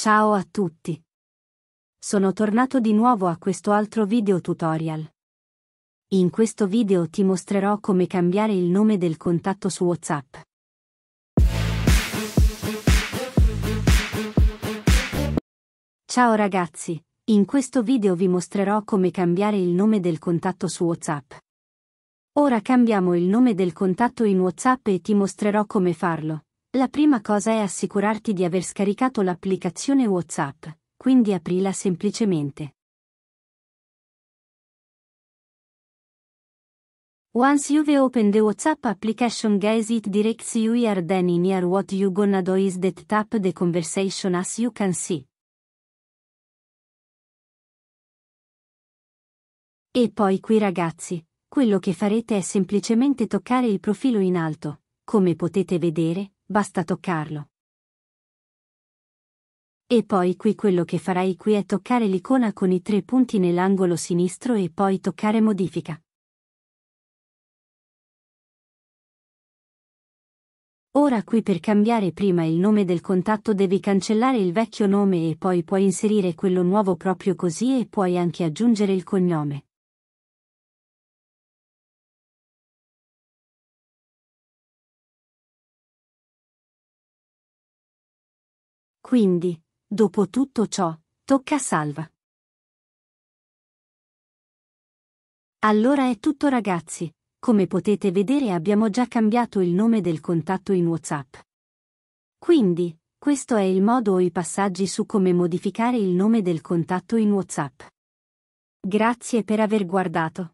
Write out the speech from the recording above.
Ciao a tutti! Sono tornato di nuovo a questo altro video tutorial. In questo video ti mostrerò come cambiare il nome del contatto su WhatsApp. Ciao ragazzi, in questo video vi mostrerò come cambiare il nome del contatto su WhatsApp. Ora cambiamo il nome del contatto in WhatsApp e ti mostrerò come farlo. La prima cosa è assicurarti di aver scaricato l'applicazione WhatsApp, quindi aprila semplicemente. Once you've opened the WhatsApp application guys it directs you here then in here what you gonna do is that tap the conversation as you can see. E poi qui ragazzi, quello che farete è semplicemente toccare il profilo in alto, come potete vedere, basta toccarlo. E poi qui quello che farai qui è toccare l'icona con i tre punti nell'angolo sinistro e poi toccare modifica. Ora qui per cambiare prima il nome del contatto devi cancellare il vecchio nome e poi puoi inserire quello nuovo proprio così e puoi anche aggiungere il cognome. Quindi, dopo tutto ciò, tocca a Salva. Allora è tutto ragazzi, come potete vedere abbiamo già cambiato il nome del contatto in WhatsApp. Quindi, questo è il modo o i passaggi su come modificare il nome del contatto in WhatsApp. Grazie per aver guardato.